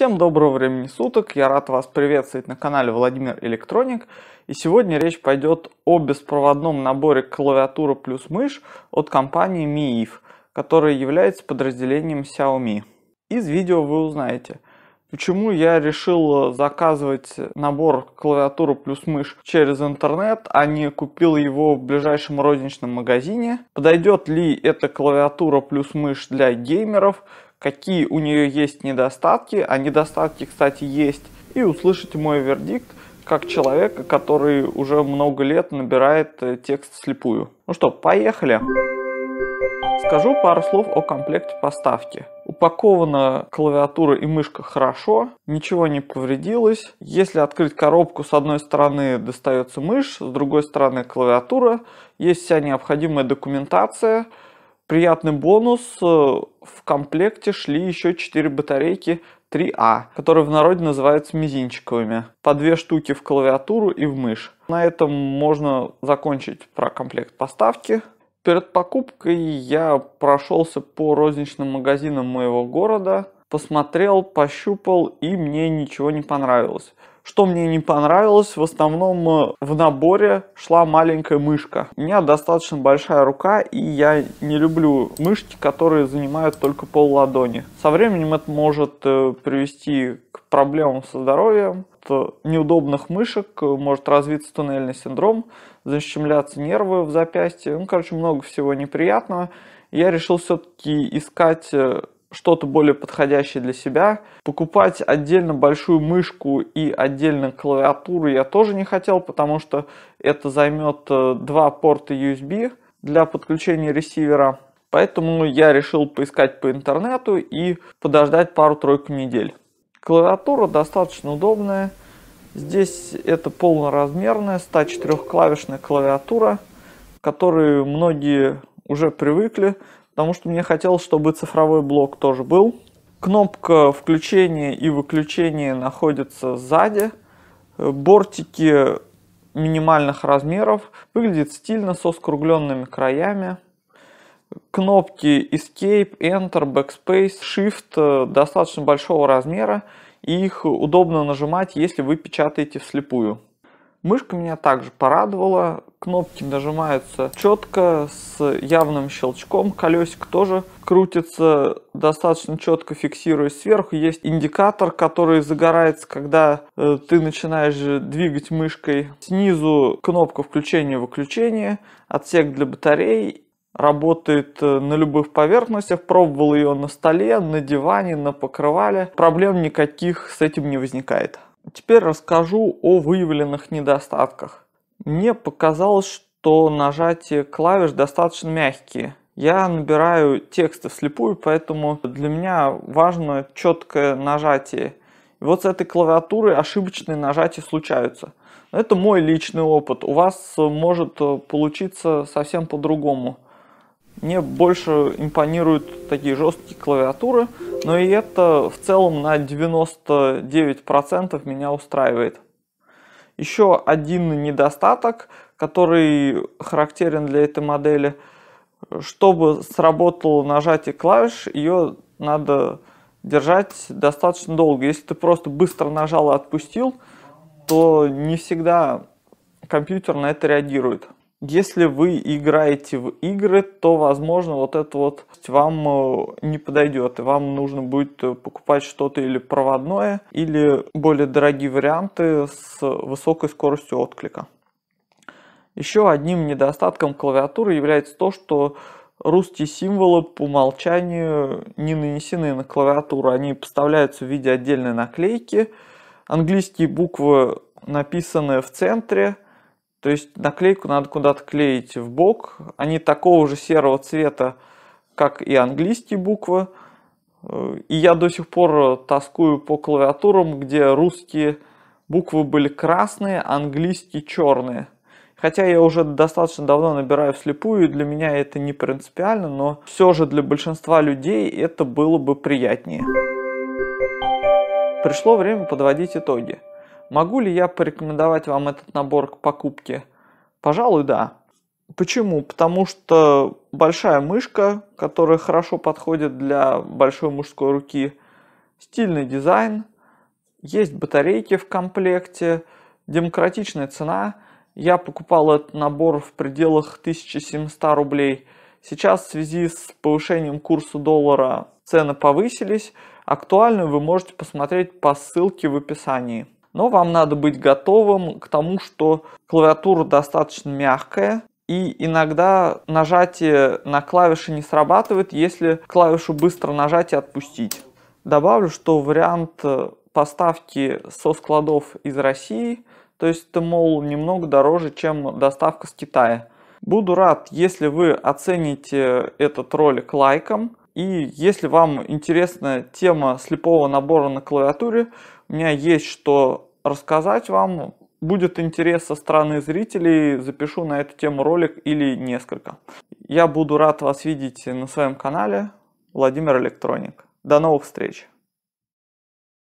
Всем доброго времени суток, я рад вас приветствовать на канале Владимир Электроник. И сегодня речь пойдет о беспроводном наборе клавиатура плюс мышь от компании MIIF, которая является подразделением Xiaomi. Из видео вы узнаете, почему я решил заказывать набор клавиатуру плюс мышь через интернет, а не купил его в ближайшем розничном магазине, подойдет ли эта клавиатура плюс мышь для геймеров, какие у нее есть недостатки, а недостатки, кстати, есть, и услышите мой вердикт как человека, который уже много лет набирает э, текст слепую. Ну что, поехали! Скажу пару слов о комплекте поставки. Упакована клавиатура и мышка хорошо, ничего не повредилось. Если открыть коробку, с одной стороны достается мышь, с другой стороны клавиатура. Есть вся необходимая документация – Приятный бонус, э, в комплекте шли еще 4 батарейки 3А, которые в народе называются мизинчиковыми. По две штуки в клавиатуру и в мышь. На этом можно закончить про комплект поставки. Перед покупкой я прошелся по розничным магазинам моего города посмотрел, пощупал, и мне ничего не понравилось. Что мне не понравилось, в основном э, в наборе шла маленькая мышка. У меня достаточно большая рука, и я не люблю мышки, которые занимают только пол ладони. Со временем это может э, привести к проблемам со здоровьем. От неудобных мышек э, может развиться туннельный синдром, защемляться нервы в запястье. Ну, короче, много всего неприятного. Я решил все-таки искать что-то более подходящее для себя. Покупать отдельно большую мышку и отдельно клавиатуру я тоже не хотел, потому что это займет э, два порта USB для подключения ресивера. Поэтому я решил поискать по интернету и подождать пару-тройку недель. Клавиатура достаточно удобная. Здесь это полноразмерная 104-клавишная клавиатура, к которой многие уже привыкли, потому что мне хотелось, чтобы цифровой блок тоже был. Кнопка включения и выключения находится сзади. Э, бортики минимальных размеров. Выглядит стильно, со скругленными краями. Кнопки Escape, Enter, Backspace, Shift э, достаточно большого размера. И их удобно нажимать, если вы печатаете вслепую. Мышка меня также порадовала кнопки нажимаются четко, с явным щелчком. Колесик тоже крутится достаточно четко, фиксируя сверху. Есть индикатор, который загорается, когда э, ты начинаешь двигать мышкой. Снизу кнопка включения-выключения, отсек для батарей работает э, на любых поверхностях, пробовал ее на столе, на диване, на покрывале. Проблем никаких с этим не возникает. Теперь расскажу о выявленных недостатках. Мне показалось, что нажатие клавиш достаточно мягкие. Я набираю тексты вслепую, поэтому для меня важно четкое нажатие. И вот с этой клавиатуры ошибочные нажатия случаются. это мой личный опыт. У вас может э, получиться совсем по-другому. Мне больше импонируют такие жесткие клавиатуры, но и это в целом на 99% меня устраивает. Еще один недостаток, который характерен для этой модели, чтобы сработало нажатие клавиш, ее надо держать достаточно долго. Если ты просто быстро нажал и отпустил, то не всегда компьютер на это реагирует. Если вы играете в игры, то, возможно, вот это вот вам э, не подойдет, и вам нужно будет э, покупать что-то или проводное, или более дорогие варианты с высокой скоростью отклика. Еще одним недостатком клавиатуры является то, что русские символы по умолчанию не нанесены на клавиатуру, они поставляются в виде отдельной наклейки, английские буквы написаны в центре – то есть наклейку надо куда-то клеить в бок. Они такого же серого цвета, как и английские буквы. И я до сих пор тоскую по клавиатурам, где русские буквы были красные, английские черные. Хотя я уже достаточно давно набираю вслепую, и для меня это не принципиально, но все же для большинства людей это было бы приятнее. Пришло время подводить итоги. Могу ли я порекомендовать вам этот набор к покупке? Пожалуй, да. Почему? Потому что большая мышка, которая хорошо подходит для большой мужской руки, стильный дизайн, есть батарейки в комплекте, демократичная цена. Я покупал этот набор в пределах 1700 рублей. Сейчас в связи с повышением курса доллара цены повысились. Актуальную вы можете посмотреть по ссылке в описании но вам надо быть готовым к тому, что клавиатура достаточно мягкая, и иногда нажатие на клавиши не срабатывает, если клавишу быстро нажать и отпустить. Добавлю, что вариант э, поставки со складов из России, то есть это, мол, немного дороже, чем доставка с Китая. Буду рад, если вы оцените этот ролик лайком. И если вам интересна тема слепого набора на клавиатуре, у меня есть что рассказать вам. Будет интерес со стороны зрителей, запишу на эту тему ролик или несколько. Я буду рад вас видеть на своем канале Владимир Электроник. До новых встреч!